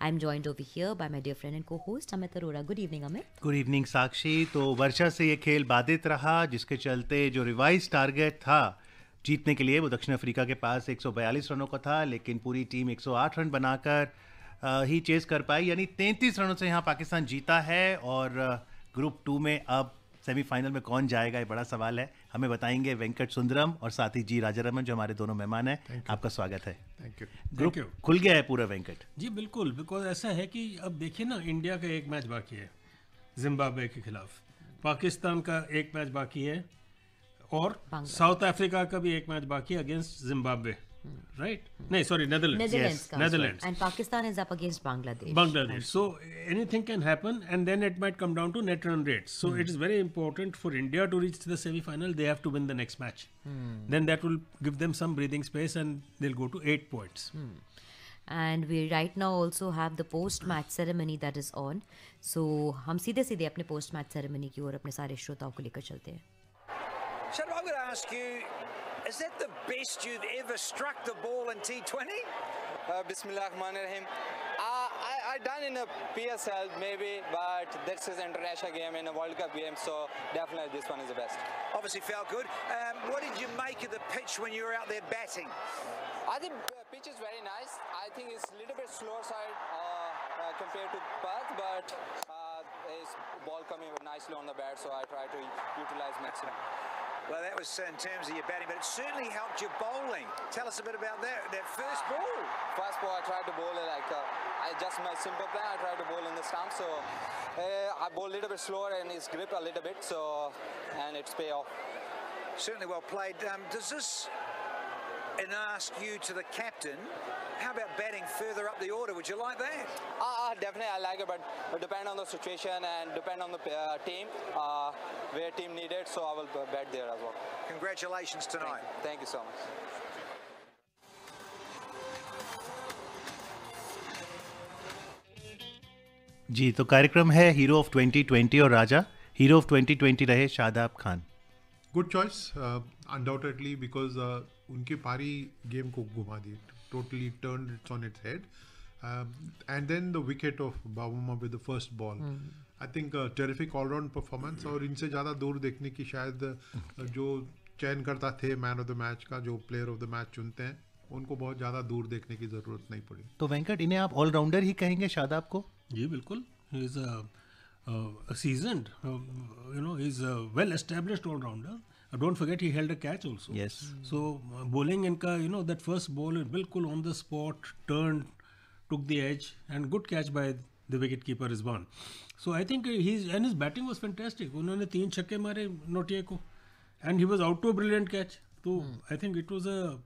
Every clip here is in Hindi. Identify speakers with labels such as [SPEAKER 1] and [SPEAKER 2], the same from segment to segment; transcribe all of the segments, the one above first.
[SPEAKER 1] I am joined over here by my dear friend and co-host Amit Arora good evening Amit
[SPEAKER 2] good evening Sakshi तो वर्षा से ये खेल बाधित रहा जिसके चलते जो रिवाइज टारगेट था जीतने के लिए वो दक्षिण अफ्रीका के पास 142 रनों का था लेकिन पूरी टीम 108 रन बनाकर ही चेस कर पाई यानी 33 रनों से यहाँ पाकिस्तान जीता है और ग्रुप टू में अब सेमीफाइनल में कौन जाएगा ये बड़ा सवाल है हमें बताएंगे वेंकट सुंदरम और साथ ही जी रमन जो हमारे दोनों मेहमान हैं आपका स्वागत है थैंक यू ग्रुप खुल गया है पूरा वेंकट जी
[SPEAKER 3] बिल्कुल बिकॉज ऐसा है कि अब देखिए ना इंडिया का एक मैच बाकी है जिम्बाब्वे के खिलाफ पाकिस्तान का एक मैच बाकी है और साउथ अफ्रीका का भी एक मैच बाकी है against Zimbabwe right? No, sorry, Netherlands. Netherlands. Yes. Netherlands.
[SPEAKER 1] And Pakistan is up against Bangladesh. Bangladesh.
[SPEAKER 3] So anything can happen, and then it might come down to net run rates. So mm. it is very important for India to reach the semi-final. They have to win the next match. Mm. Then that will give them some breathing space, and they'll go to eight points.
[SPEAKER 1] Mm. we right now also have the post-match ceremony that is on. So on so हम सीधे सीधे अपने पोस्ट मैच सेरेमनी की ओर अपने सारे श्रोताओं को लेकर चलते हैं is that the best you've ever struck the ball in T20? Uh, Bismillah Rahman Rahim. Uh, I, I done in a PSL maybe, but this is an international game in a World Cup game, so definitely this one is the best. Obviously felt good. Um, what did you make of the pitch when you were out there batting? I think the pitch is very nice. I think it's a little bit slower side uh, uh compared to Perth, but uh, ball coming nicely on the bat, so I try to utilize maximum. Well, that was in terms of your batting, but it certainly helped your bowling. Tell us a bit about that, that first ah. ball. First ball, I tried to bowl it like, uh, I just my simple plan, I tried to bowl in the stump, so uh, I bowled a little bit slower and it's gripped a little bit, so, and it's pay off. Certainly well played. Um, does this and ask you to the captain, how about batting further up the order? Would you like that? Uh, definitely, I like it, but it depend on the situation and depend on the uh, team, uh, where team needed, so I will bat there as well. Congratulations tonight. Thank you, Thank you so much.
[SPEAKER 2] जी तो कार्यक्रम है हीरो ऑफ 2020 और राजा हीरो ऑफ 2020 रहे Shadab Khan
[SPEAKER 4] good choice undoubtedly because उनके पारी गेम को घुमा दी totally turn it's on its head and then the wicket of Bavuma with the first ball I think terrific all round performance और इनसे ज़्यादा दूर देखने की शायद okay. जो चयन करता थे मैन ऑफ द मैच का जो प्लेयर ऑफ द मैच चुनते हैं उनको बहुत ज़्यादा दूर देखने की ज़रूरत नहीं पड़ी
[SPEAKER 2] तो वेंकट इन्हें आप ऑलराउंडर ही कहेंगे शायद आपको जी बिल्कुल is seasoned, uh,
[SPEAKER 3] you know, he's a well established Uh, don't forget he held a catch also. Yes. So uh, bowling Inka, you know, that first ball, Bilkul on the spot, turned, took the edge, and good catch by the wicketkeeper one. So I think uh, he's and his batting was fantastic. उन्होंने तीन छक्के मारे नोटिया को, and he was out to a brilliant catch. So hmm. I think it was a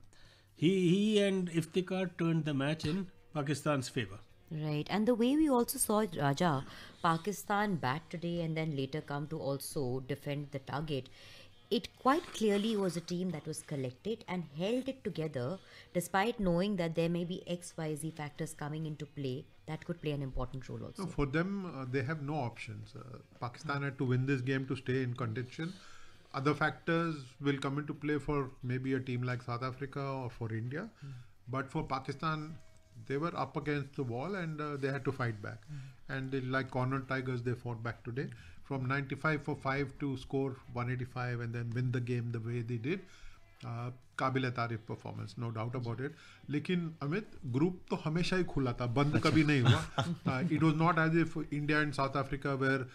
[SPEAKER 3] he he and Iftikhar turned the match in Pakistan's favor.
[SPEAKER 1] Right, and the way we also saw Raja, Pakistan bat today and then later come to also defend the target it quite clearly was a team that was collected and held it together despite knowing that there may be XYZ factors coming into play that could play an important role also. No, for
[SPEAKER 4] them, uh, they have no options. Uh, Pakistan had to win this game to stay in contention. Other factors will come into play for maybe a team like South Africa or for India. Mm. But for Pakistan, they were up against the wall and uh, they had to fight back. Mm. And they, like corner tigers, they fought back today. from 95 for 5 to score 185 and then win the game the way they did uh, काबिल तारीफ performance no doubt about it लेकिन अमित ग्रुप तो हमेशा ही खुला था बंद अच्छा। कभी नहीं हुआ it was not as if India and South Africa were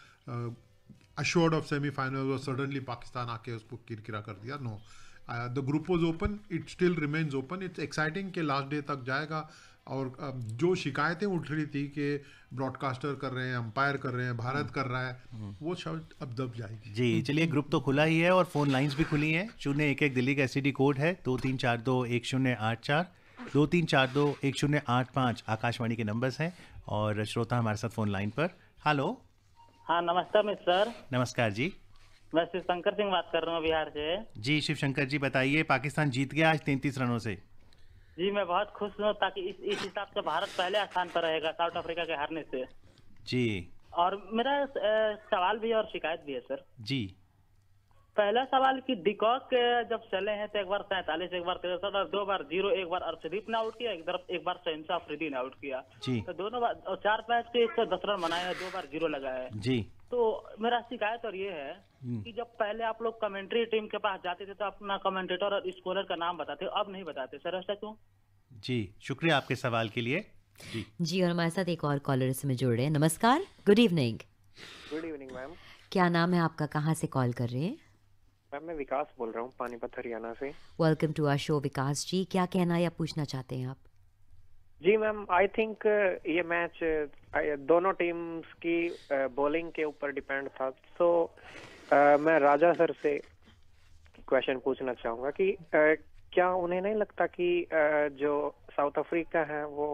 [SPEAKER 4] assured of semifinal और सडनली पाकिस्तान आके उसको किरकिरा कर दिया no the group was open it still remains open it's exciting के लास्ट डे तक जाएगा और जो शिकायतें उठ रही थी कि ब्रॉडकास्टर कर रहे हैं अंपायर कर रहे हैं भारत कर रहा है वो शब्द अब दब जाएगी
[SPEAKER 2] जी चलिए ग्रुप तो खुला ही है और फोन लाइंस भी खुली हैं शून्य एक एक दिल्ली का एस कोड है दो तीन चार दो एक शून्य आठ चार दो तीन चार दो एक शून्य आठ पाँच आकाशवाणी के नंबर्स हैं और श्रोता हमारे साथ फोन लाइन पर हेलो हाँ नमस्कार मित्र सर नमस्कार जी मैं शिव शंकर सिंह बात कर रहा हूँ बिहार से जी शिव शंकर जी बताइए पाकिस्तान जीत गया आज तैंतीस रनों से जी मैं बहुत खुश हूँ ताकि इस इस हिसाब से भारत पहले स्थान पर रहेगा साउथ अफ्रीका के हारने से जी और मेरा सवाल भी और शिकायत भी है सर जी पहला सवाल कि डिकॉक जब चले हैं तो एक बार सैतालीस एक बार तिरसठ और दो बार जीरो एक बार अर्शदीप ने आउट किया एक तरफ एक बार शहनशाह अफरीदी ने आउट किया तो दोनों बार चार मैच के एक सौ तो दस रन बनाए हैं दो बार जीरो लगाया जी तो मेरा शिकायत और ये है हम्म। कि जब पहले आप लोग कमेंट्री टीम के पास जाते थे तो अपना कमेंटेटर और स्कोलर का नाम बताते अब नहीं बताते सर ऐसा क्यों जी शुक्रिया आपके सवाल के लिए
[SPEAKER 1] जी जी और हमारे साथ एक और कॉलर इसमें जुड़ रहे हैं नमस्कार good evening
[SPEAKER 2] good evening ma'am
[SPEAKER 1] क्या नाम है आपका कहाँ से कॉल कर रहे हैं
[SPEAKER 3] मैम मैं विकास बोल रहा हूँ पानीपत हरियाणा से
[SPEAKER 1] welcome to our show Vikas ji क्या कहना या पूछना चाहते हैं आप
[SPEAKER 3] जी मैम आई थिंक uh, ये मैच uh, दोनों टीम्स की बॉलिंग uh, के ऊपर डिपेंड था सो so, मैं राजा सर से क्वेश्चन पूछना चाहूंगा कि क्या उन्हें नहीं लगता कि जो साउथ अफ्रीका है वो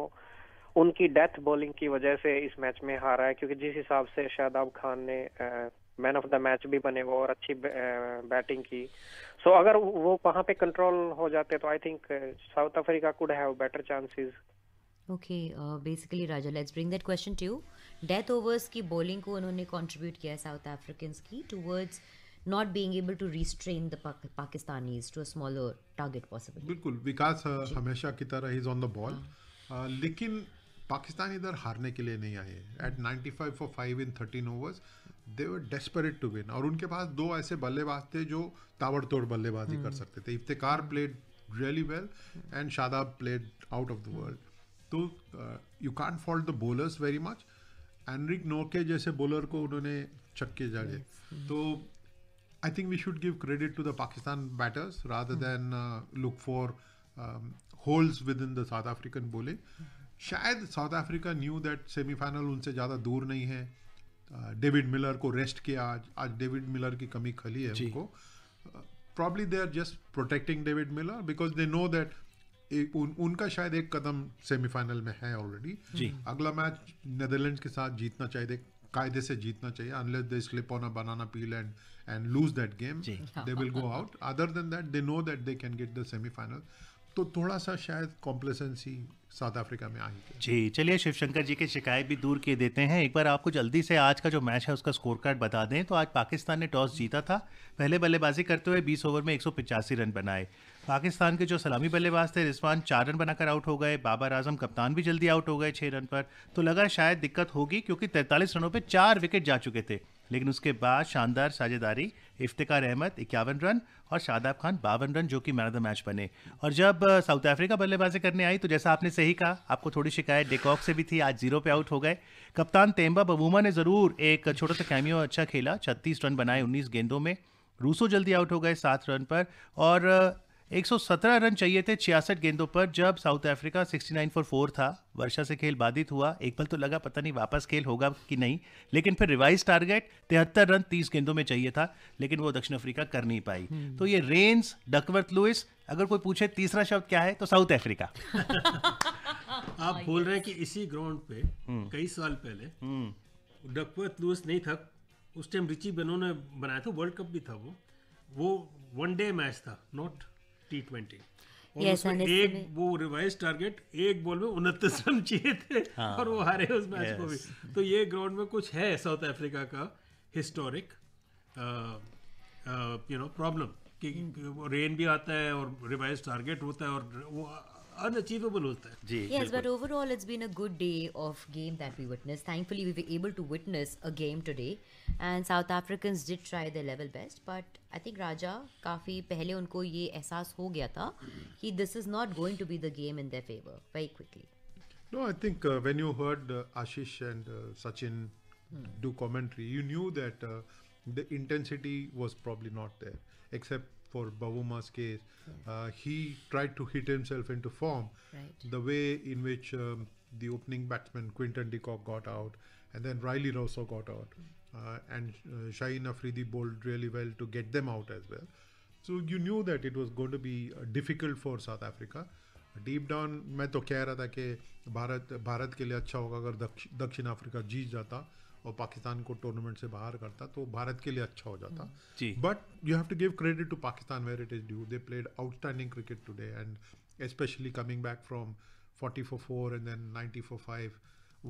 [SPEAKER 3] उनकी डेथ बॉलिंग की वजह से इस मैच में हारा है क्योंकि जिस हिसाब से शादाब खान ने मैन ऑफ द मैच भी बने वो और अच्छी बैटिंग की सो so, अगर वो वहां पे कंट्रोल हो जाते तो I think South Africa could have better chances
[SPEAKER 1] okay basically Raja let's bring that question to you death overs की बॉलिंग को उन्होंने कॉन्ट्रीब्यूट किया साउथ अफ्रीकन्स की towards not being able to restrain the Pakistanis target possible
[SPEAKER 4] बिल्कुल विकास uh, हमेशा की तरह इज ऑन द बॉल लेकिन पाकिस्तान इधर हारने के लिए नहीं आए at 95 for five in 13 overs they were desperate to win और उनके पास दो ऐसे बल्लेबाज थे जो ताबड़तोड़ बल्लेबाजी कर हम्म। सकते थे Iftikhar played really well and Shadab played out of the world तो you can fault the bowlers very much Anrich नोके जैसे बोलर को उन्होंने छक्के जड़े mm-hmm. तो I think we should give credit to the Pakistan batters rather than look for holes within the South African bowling शायद South Africa knew that semifinal उनसे ज़्यादा दूर नहीं है डेविड uh, मिलर को रेस्ट किया आज आज डेविड मिलर की कमी खली है उनको probably they are just protecting David Miller because they know that एक उन, उनका शायद एक कदम सेमीफाइनल में है ऑलरेडी अगला मैच नेदरलैंड के साथ जीतना चाहिए कायदे से जीतना चाहिए unless they slip on a banana peel and and lose that game they will go out other than that they know that they can get the semifinal तो थोड़ा सा शायद कॉम्प्लेसेंसी साउथ अफ्रीका में आई
[SPEAKER 2] जी चलिए शिवशंकर जी की शिकायत भी दूर किए देते हैं एक बार आपको जल्दी से आज का जो मैच है उसका स्कोर कार्ड बता दें तो आज पाकिस्तान ने टॉस जीता था पहले बल्लेबाजी करते हुए 20 ओवर में एक रन बनाए पाकिस्तान के जो सलामी बल्लेबाज थे रिजवान चार रन बनाकर आउट हो गए बाबर आजम कप्तान भी जल्दी आउट हो गए छः रन पर तो लगा शायद दिक्कत होगी क्योंकि तैंतालीस रनों पर चार विकेट जा चुके थे लेकिन उसके बाद शानदार साझेदारी इफ्तिकार अहमद इक्यावन रन और शादाब खान बावन रन जो कि मैन ऑफ द मैच बने और जब साउथ अफ्रीका बल्लेबाजी करने आई तो जैसा आपने सही कहा आपको थोड़ी शिकायत डेकॉक से भी थी आज जीरो पे आउट हो गए कप्तान तेम्बा बबूमा ने ज़रूर एक छोटा सा कैमियो अच्छा खेला छत्तीस रन बनाए उन्नीस गेंदों में रूसो जल्दी आउट हो गए सात रन पर और 117 रन चाहिए थे छियासठ गेंदों पर जब साउथ अफ्रीका 69 फॉर फोर था वर्षा से खेल बाधित हुआ एक पल तो लगा पता नहीं वापस खेल होगा कि नहीं लेकिन फिर रिवाइज टारगेट तिहत्तर रन 30 गेंदों में चाहिए था लेकिन वो दक्षिण अफ्रीका कर नहीं पाई हम्म। तो ये रेन्स डकवर्थ लुइस अगर कोई पूछे तीसरा शब्द क्या है तो साउथ अफ्रीका आप बोल रहे हैं कि इसी ग्राउंड पे
[SPEAKER 3] हम्म। कई साल पहले डकवर्थ हम्म। लुइस नहीं था उस टाइम रिची बेनो ने बनाया था वर्ल्ड कप भी था वो वो वन डे मैच था नॉट टी ट्वेंटी
[SPEAKER 4] और yes, एक
[SPEAKER 3] वो रिवाइज टारगेट एक बॉल में उनतीस रन चाहिए थे
[SPEAKER 4] हाँ, और वो हारे उस मैच yes. को भी
[SPEAKER 3] तो ये ग्राउंड में कुछ है साउथ अफ्रीका का हिस्टोरिक यू नो प्रॉब्लम कि रेन भी आता है और रिवाइज टारगेट होता है और वो unachievable hota hai. Ji, yes, but
[SPEAKER 1] overall it's been a good day of game that we witnessed. Thankfully we were able to witness a game today and South Africans did try their level best but I think Raja kafi pehle unko ye ehsaas ho gaya tha ki this is not going to be the game in their favor very quickly.
[SPEAKER 4] No, I think uh, when you heard uh, Ashish and uh, Sachin hmm. do commentary, you knew that uh, the intensity was probably not there except for Bavuma's case, uh, he tried to hit himself into form. Right. The way in which um, the opening batsman Quinton de Kock got out, and then Riley Rosso got out, hmm. uh, and uh, Shaheen Afridi bowled really well to get them out as well. So you knew that it was going to be uh, difficult for South Africa. Deep down मैं तो कह रहा था कि भारत भारत के लिए अच्छा होगा अगर दक्षिण अफ्रीका जीत जाता और पाकिस्तान को टूर्नामेंट से बाहर करता तो भारत के लिए अच्छा हो जाता but you have to give credit to Pakistan where it is due they played outstanding cricket today and especially coming back from forty four four and then 90 for five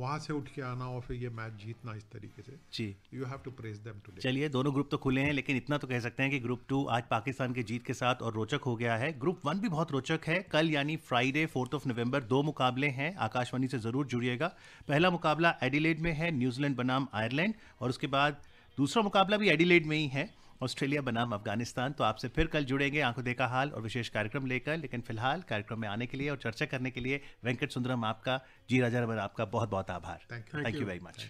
[SPEAKER 4] वहां से उठ के आना और फिर ये मैच जीतना इस तरीके से जी you have to praise them today
[SPEAKER 2] चलिए दोनों ग्रुप तो खुले हैं लेकिन इतना तो कह सकते हैं कि ग्रुप टू आज पाकिस्तान के जीत के साथ और रोचक हो गया है ग्रुप वन भी बहुत रोचक है कल यानी फ्राइडे फोर्थ ऑफ नवंबर दो मुकाबले हैं आकाशवाणी से जरूर जुड़िएगा पहला मुकाबला एडिलेड में है न्यूजीलैंड बनाम आयरलैंड और उसके बाद दूसरा मुकाबला भी एडिलेड में ही है ऑस्ट्रेलिया बनाम अफगानिस्तान तो आपसे फिर कल जुड़ेंगे आंखों देखा हाल और विशेष कार्यक्रम लेकर लेकिन फिलहाल कार्यक्रम में आने के लिए और चर्चा करने के लिए वेंकट सुंदरम आपका जी राजा रमन आपका बहुत बहुत आभार thank you very much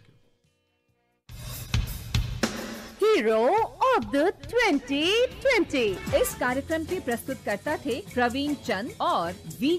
[SPEAKER 4] hero
[SPEAKER 1] of the 2020 इस कार्यक्रम के प्रस्तुतकर्ता थे प्रवीण चंद और वी